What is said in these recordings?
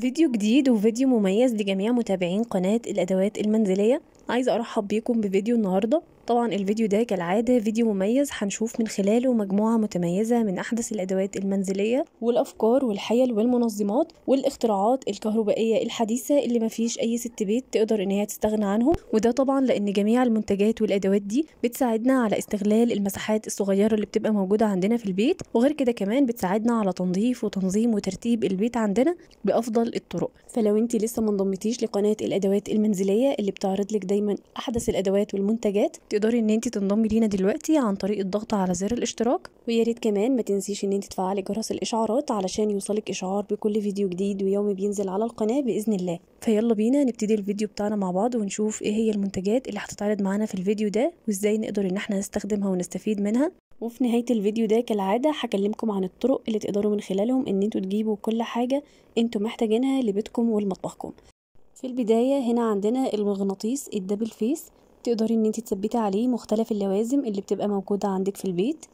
فيديو جديد وفيديو مميز لجميع متابعين قناة الأدوات المنزلية عايزة أرحب بيكم بفيديو النهاردة طبعا الفيديو ده كالعادة فيديو مميز هنشوف من خلاله مجموعة متميزة من أحدث الأدوات المنزلية والأفكار والحيل والمنظمات والاختراعات الكهربائية الحديثة اللي مفيش أي ست بيت تقدر إن هي تستغنى عنهم وده طبعا لأن جميع المنتجات والأدوات دي بتساعدنا على استغلال المساحات الصغيرة اللي بتبقى موجودة عندنا في البيت وغير كده كمان بتساعدنا على تنظيف وتنظيم وترتيب البيت عندنا بأفضل الطرق فلو أنت لسه منضمتيش لقناة الأدوات المنزلية اللي بتعرض لك دايما أحدث الأدوات والمنتجات تقدري ان انت تنضمي لينا دلوقتي عن طريق الضغط على زر الاشتراك ويا ريت كمان ما تنسيش ان انت تفعلي جرس الاشعارات علشان يوصلك اشعار بكل فيديو جديد ويوم بينزل على القناه باذن الله فيلا بينا نبتدي الفيديو بتاعنا مع بعض ونشوف ايه هي المنتجات اللي هتتعرض معانا في الفيديو ده وازاي نقدر ان احنا نستخدمها ونستفيد منها وفي نهاية الفيديو ده كالعادة هكلمكم عن الطرق اللي تقدروا من خلالهم ان انتوا تجيبوا كل حاجة انتوا محتاجينها لبيتكم ولمطبخكم في البداية هنا عندنا المغناطيس الدبل فيس تقدري ان انت تثبتي عليه مختلف اللوازم اللي بتبقى موجودة عندك في البيت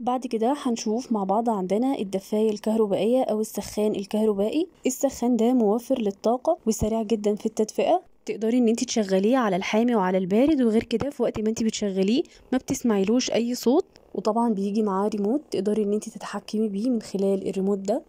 بعد كده هنشوف مع بعض عندنا الدفاية الكهربائية أو السخان الكهربائي السخان ده موفر للطاقة وسريع جدا في التدفئة تقدري ان انت تشغليه على الحامي وعلى البارد وغير كده في وقت ما انت بتشغليه ما بتسمعيلوش اي صوت وطبعا بيجي معاه ريموت تقدري ان انت تتحكمي بيه من خلال الريموت ده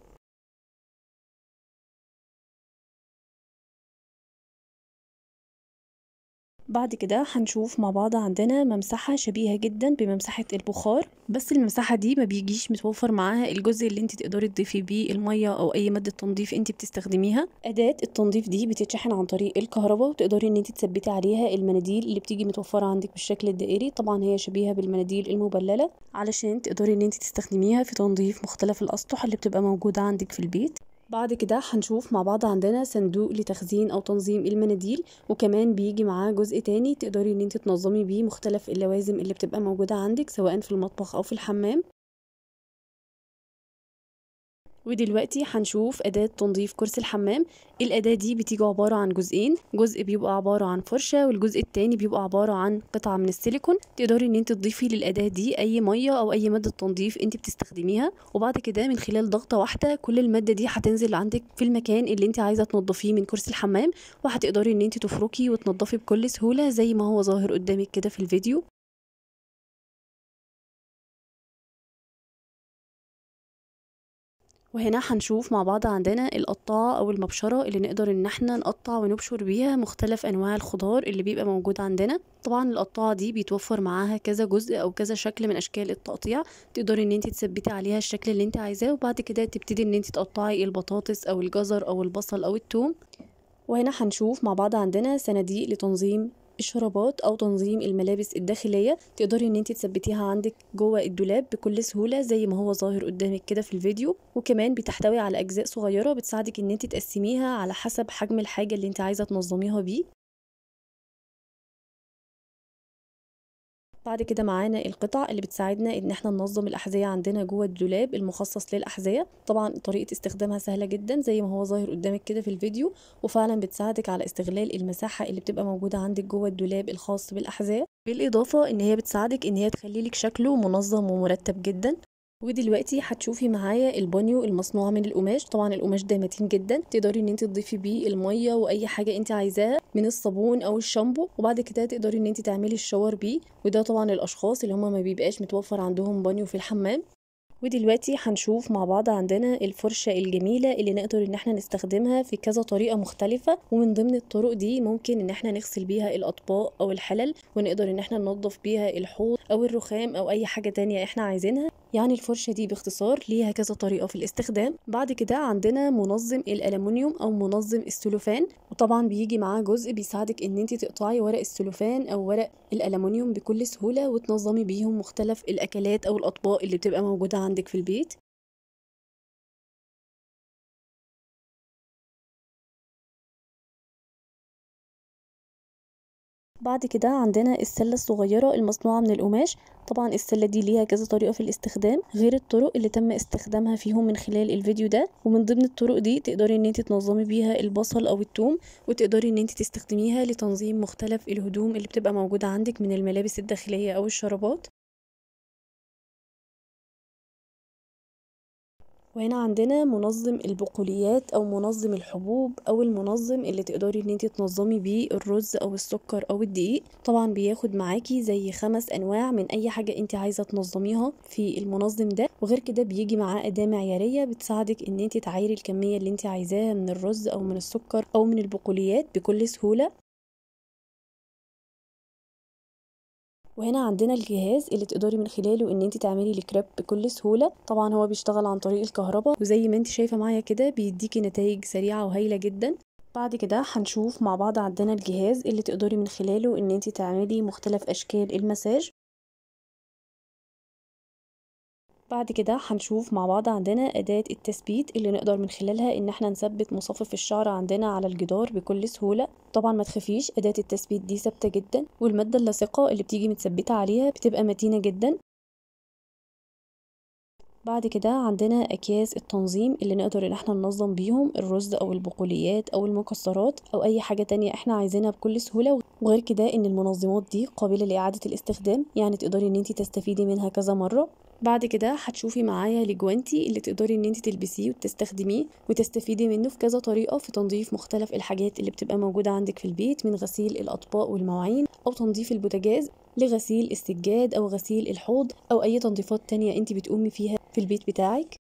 بعد كده هنشوف مع بعض عندنا ممسحة شبيهة جدا بممسحة البخار بس المساحة دي ما بيجيش متوفر معاها الجزء اللي انت تقدري تضيفي بيه المية او اي مادة تنظيف انت بتستخدميها اداة التنظيف دي بتتشحن عن طريق الكهرباء وتقدري ان انت تثبتي عليها المناديل اللي بتيجي متوفرة عندك بالشكل الدائري طبعا هي شبيهة بالمناديل المبللة علشان تقدري ان انت تستخدميها في تنظيف مختلف الاسطح اللي بتبقى موجودة عندك في البيت بعد كده هنشوف مع بعض عندنا صندوق لتخزين او تنظيم المناديل وكمان بيجي معاه جزء تاني تقدري ان انت تنظمي بيه مختلف اللوازم اللي بتبقى موجودة عندك سواء في المطبخ او في الحمام ودلوقتي هنشوف أداة تنظيف كرسي الحمام الأداة دي بتيجي عبارة عن جزئين جزء بيبقى عبارة عن فرشة والجزء التاني بيبقى عبارة عن قطعة من السيليكون تقدري ان انت تضيفي للأداة دي أي مية أو أي مادة تنظيف انت بتستخدميها وبعد كده من خلال ضغطة واحدة كل المادة دي هتنزل عندك في المكان اللي انت عايزة تنظفيه من كرسي الحمام وهتقدري ان انت تفركي وتنظفي بكل سهولة زي ما هو ظاهر قدامك كده في الفيديو وهنا هنشوف مع بعض عندنا القطاعة أو المبشرة اللي نقدر إن احنا نقطع ونبشر بيها مختلف أنواع الخضار اللي بيبقى موجود عندنا طبعا القطاعة دي بيتوفر معاها كذا جزء أو كذا شكل من أشكال التقطيع تقدري إن انت تثبتي عليها الشكل اللي انت عايزاه وبعد كده تبتدي إن انت تقطعي البطاطس أو الجزر أو البصل أو التوم وهنا هنشوف مع بعض عندنا صناديق لتنظيم الشرابات او تنظيم الملابس الداخليه تقدري ان انت تثبتيها عندك جوه الدولاب بكل سهوله زي ما هو ظاهر قدامك كده في الفيديو وكمان بتحتوي على اجزاء صغيره بتساعدك ان انت تقسميها على حسب حجم الحاجه اللي انت عايزه تنظميها بيه بعد كده معانا القطع اللي بتساعدنا ان احنا ننظم الاحذيه عندنا جوه الدولاب المخصص للاحذيه طبعا طريقه استخدامها سهله جدا زي ما هو ظاهر قدامك كده في الفيديو وفعلا بتساعدك على استغلال المساحه اللي بتبقى موجوده عندك جوه الدولاب الخاص بالاحذيه بالاضافه ان هي بتساعدك ان هي تخلي لك شكله منظم ومرتب جدا ودلوقتي هتشوفي معايا البانيو المصنوع من القماش طبعا القماش ده متين جدا تقدري ان انت تضيفي بيه الميه واي حاجه انت عايزاها من الصابون او الشامبو وبعد كده تقدري ان انت تعملي الشاور بيه وده طبعا الاشخاص اللي هم ما بيبقاش متوفر عندهم بانيو في الحمام ودلوقتي هنشوف مع بعض عندنا الفرشة الجميلة اللي نقدر ان احنا نستخدمها في كذا طريقة مختلفة ومن ضمن الطرق دي ممكن ان احنا نغسل بيها الاطباق او الحلل ونقدر ان احنا ننظف بيها الحوض او الرخام او اي حاجة تانية احنا عايزينها يعني الفرشة دي باختصار ليها كذا طريقة في الاستخدام بعد كده عندنا منظم الالومنيوم او منظم السلوفان وطبعا بيجي معاه جزء بيساعدك ان انت تقطعي ورق السلوفان او ورق الالومنيوم بكل سهولة وتنظمي بيهم مختلف الاكلات او الاطباق اللي بتبقى موجودة عندك في البيت بعد كده عندنا السلة الصغيرة المصنوعة من القماش طبعا السلة دي ليها كذا طريقة في الاستخدام غير الطرق اللي تم استخدامها فيهم من خلال الفيديو ده ومن ضمن الطرق دي تقدري ان انت تنظمي بيها البصل او الثوم وتقدري ان انت تستخدميها لتنظيم مختلف الهدوم اللي بتبقى موجودة عندك من الملابس الداخلية او الشرابات وهنا عندنا منظم البقوليات او منظم الحبوب او المنظم اللي تقدري ان انت تنظمي بيه الرز او السكر او الدقيق طبعا بياخد معاكي زي خمس انواع من اي حاجه انت عايزه تنظميها في المنظم ده وغير كده بيجي معاه اداه معياريه بتساعدك ان انت تعايري الكميه اللي انت عايزاها من الرز او من السكر او من البقوليات بكل سهوله وهنا عندنا الجهاز اللي تقدري من خلاله ان انت تعملي الكريب بكل سهوله طبعا هو بيشتغل عن طريق الكهرباء وزي ما انت شايفه معايا كده بيديكي نتائج سريعه وهايله جدا بعد كده هنشوف مع بعض عندنا الجهاز اللي تقدري من خلاله ان انت تعملي مختلف اشكال المساج بعد كده هنشوف مع بعض عندنا أداة التثبيت اللي نقدر من خلالها إن احنا نثبت مصفف الشعر عندنا على الجدار بكل سهولة طبعا ما تخافيش أداة التثبيت دي ثابتة جدا والمادة اللاصقة اللي بتيجي متثبتة عليها بتبقى متينة جدا بعد كده عندنا أكياس التنظيم اللي نقدر إن احنا ننظم بيهم الرز أو البقوليات أو المكسرات أو أي حاجة تانية احنا عايزينها بكل سهولة وغير كده إن المنظمات دي قابلة لإعادة الاستخدام يعني تقدري إن انتي تستفيدي منها كذا مرة بعد كده هتشوفي معايا لجوانتي اللي تقدري ان انت تلبسيه وتستخدميه وتستفيدي منه في كذا طريقه في تنظيف مختلف الحاجات اللي بتبقى موجوده عندك في البيت من غسيل الاطباق والمواعين او تنظيف البوتاجاز لغسيل السجاد او غسيل الحوض او اي تنظيفات تانية انت بتقومي فيها في البيت بتاعك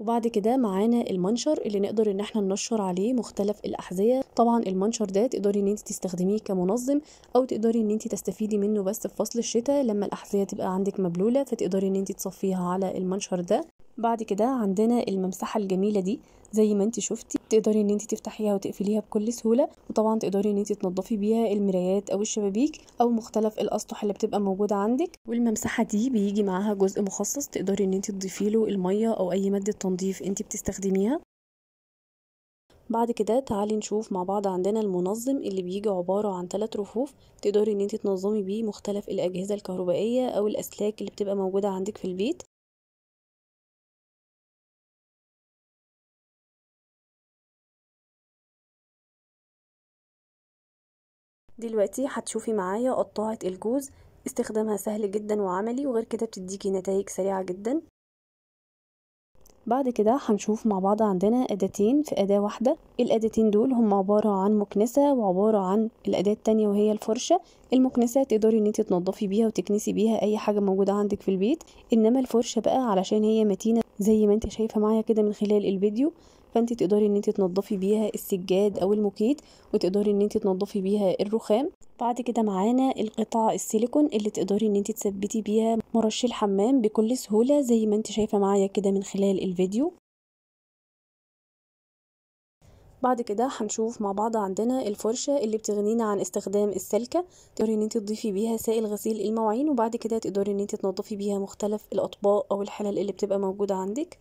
وبعد كده معانا المنشر اللي نقدر ان احنا ننشر عليه مختلف الاحذيه طبعا المنشر ده تقدري ان انت تستخدميه كمنظم او تقدري ان انت تستفيدي منه بس في فصل الشتاء لما الاحذيه تبقى عندك مبلوله فتقدري ان انت تصفيها على المنشر ده بعد كده عندنا الممسحه الجميله دي زي ما انت شفتي تقدري ان انت تفتحيها وتقفليها بكل سهوله وطبعا تقدري ان انت تنضفي بيها المرايات او الشبابيك او مختلف الاسطح اللي بتبقى موجوده عندك والممسحه دي بيجي معاها جزء مخصص تقدري ان انت تضيفي له الميه او اي ماده تنظيف انت بتستخدميها بعد كده تعالي نشوف مع بعض عندنا المنظم اللي بيجي عبارة عن ثلاث رفوف تقدري ان انت تنظمي بيه مختلف الاجهزة الكهربائية او الاسلاك اللي بتبقى موجودة عندك في البيت دلوقتي هتشوفي معايا قطاعة الجوز استخدامها سهل جدا وعملي وغير كده بتديكي نتائج سريعة جدا بعد كده هنشوف مع بعض عندنا أداتين في أداة واحدة الأداتين دول هم عبارة عن مكنسة وعبارة عن الأداة التانية وهي الفرشة المكنسة تقدري ان انت تنضفي بيها وتكنسي بيها أي حاجة موجودة عندك في البيت إنما الفرشة بقى علشان هي متينة زي ما انت شايفة معايا كده من خلال الفيديو فانت تقدري ان انت تنضفي بيها السجاد او المكيت وتقدري ان انت تنضفي بيها الرخام بعد كده معانا القطع السيليكون اللي تقدري ان انت تثبتي بيها مرشي الحمام بكل سهولة زي ما انت شايفة معايا كده من خلال الفيديو بعد كده هنشوف مع بعض عندنا الفرشة اللي بتغنينا عن استخدام السلكة تقدري ان انت تضيفي بيها سائل غسيل المواعين وبعد كده تقدري ان انت تنظفي بيها مختلف الاطباق او الحلل اللي بتبقى موجودة عندك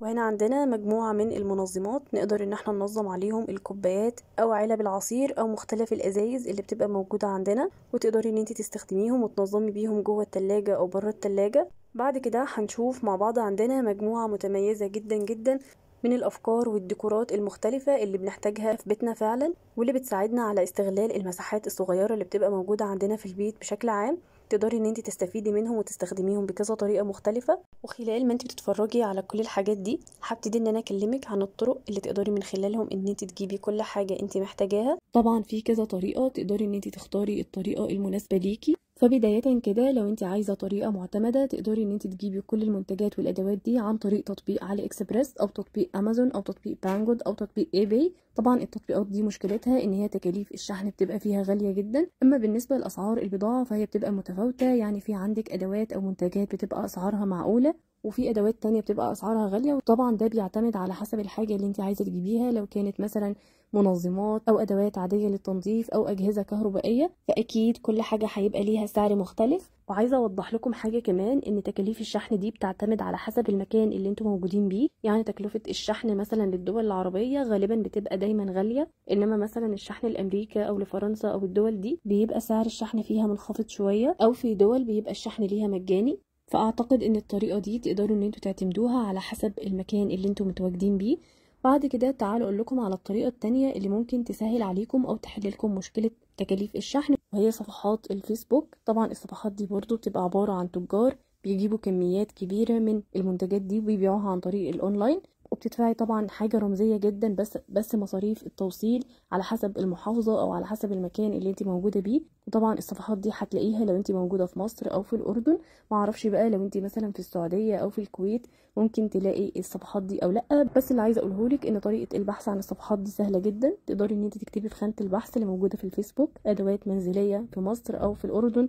وهنا عندنا مجموعة من المنظمات نقدر ان احنا ننظم عليهم الكوبايات او علب العصير او مختلف الازايز اللي بتبقى موجودة عندنا وتقدري ان انت تستخدميهم وتنظمي بيهم جوه التلاجة او بره التلاجة بعد كده هنشوف مع بعض عندنا مجموعة متميزة جدا جدا من الأفكار والديكورات المختلفة اللي بنحتاجها في بيتنا فعلا واللي بتساعدنا على استغلال المساحات الصغيرة اللي بتبقى موجودة عندنا في البيت بشكل عام تقدري ان انت تستفيدي منهم وتستخدميهم بكذا طريقه مختلفه وخلال ما انت بتتفرجي على كل الحاجات دي هبتدي ان انا اكلمك عن الطرق اللي تقدري من خلالهم ان انت تجيبي كل حاجه انت محتاجاها طبعا في كذا طريقه تقدري ان انت تختاري الطريقه المناسبه ليكي فبداية كده لو انت عايزة طريقة معتمدة تقدري ان انت تجيبي كل المنتجات والادوات دي عن طريق تطبيق علي اكسبرس او تطبيق امازون او تطبيق بانجود او تطبيق اي بي طبعا التطبيقات دي مشكلتها ان هي تكاليف الشحن بتبقى فيها غالية جدا اما بالنسبة لاسعار البضاعة فهي بتبقى متفاوتة يعني في عندك ادوات او منتجات بتبقى اسعارها معقولة وفي ادوات تانية بتبقى اسعارها غاليه وطبعا ده بيعتمد على حسب الحاجه اللي انت عايزه تجيبيها لو كانت مثلا منظمات او ادوات عاديه للتنظيف او اجهزه كهربائيه فاكيد كل حاجه هيبقى ليها سعر مختلف وعايزه اوضح لكم حاجه كمان ان تكاليف الشحن دي بتعتمد على حسب المكان اللي انتم موجودين بيه يعني تكلفه الشحن مثلا للدول العربيه غالبا بتبقى دايما غاليه انما مثلا الشحن لامريكا او لفرنسا او الدول دي بيبقى سعر الشحن فيها منخفض شويه او في دول بيبقى الشحن ليها مجاني فاعتقد ان الطريقه دي تقدروا ان انتوا تعتمدوها على حسب المكان اللي انتوا متواجدين بيه بعد كده تعالوا اقول لكم على الطريقه التانية اللي ممكن تسهل عليكم او تحل لكم مشكله تكاليف الشحن وهي صفحات الفيسبوك طبعا الصفحات دي برضو بتبقى عباره عن تجار بيجيبوا كميات كبيره من المنتجات دي وبيبيعوها عن طريق الاونلاين وبتدفعي طبعا حاجة رمزية جدا بس بس مصاريف التوصيل على حسب المحافظة او على حسب المكان اللي انت موجودة بيه وطبعا الصفحات دي هتلاقيها لو انت موجودة في مصر او في الاردن معرفش بقى لو انت مثلا في السعودية او في الكويت ممكن تلاقي الصفحات دي او لا بس اللي عايزة اقولهولك ان طريقة البحث عن الصفحات دي سهلة جدا تقدري ان انت تكتبي في خانة البحث اللي موجودة في الفيسبوك ادوات منزلية في مصر او في الاردن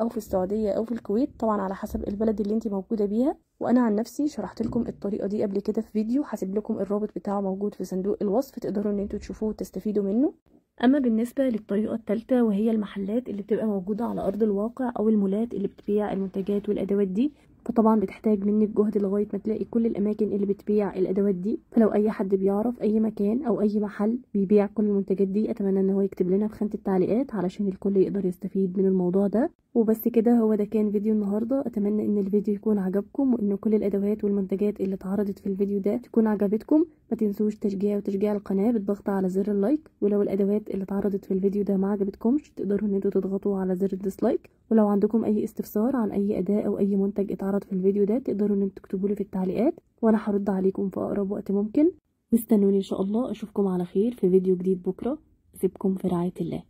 او في السعوديه او في الكويت طبعا على حسب البلد اللي انت موجوده بيها وانا عن نفسي شرحت لكم الطريقه دي قبل كده في فيديو هسيب لكم الرابط بتاعه موجود في صندوق الوصف تقدروا ان انتوا تشوفوه وتستفيدوا منه اما بالنسبه للطريقه الثالثه وهي المحلات اللي بتبقى موجوده على ارض الواقع او المولات اللي بتبيع المنتجات والادوات دي فطبعا بتحتاج منك جهد لغاية ما تلاقي كل الأماكن اللي بتبيع الأدوات دي فلو أي حد بيعرف أي مكان أو أي محل بيبيع كل المنتجات دي أتمنى إن هو يكتب لنا في خانة التعليقات علشان الكل يقدر يستفيد من الموضوع ده وبس كده هو ده كان فيديو النهاردة أتمنى إن الفيديو يكون عجبكم وإن كل الأدوات والمنتجات اللي اتعرضت في الفيديو ده تكون عجبتكم ما تنسوش تشجيع وتشجيع القناة بالضغط على زر اللايك ولو الأدوات اللي اتعرضت في الفيديو ده ما عجبتكمش تقدروا إن انتوا تضغطوا على زر الديسلايك ولو عندكم أي استفسار عن أي أداة أو أي منتج اتعرض استعرض في الفيديو ده تقدروا ان انتوا تكتبوا لي في التعليقات وانا هرد عليكم في اقرب وقت ممكن واستنوني ان شاء الله اشوفكم على خير في فيديو جديد بكره سيبكم في رعايه الله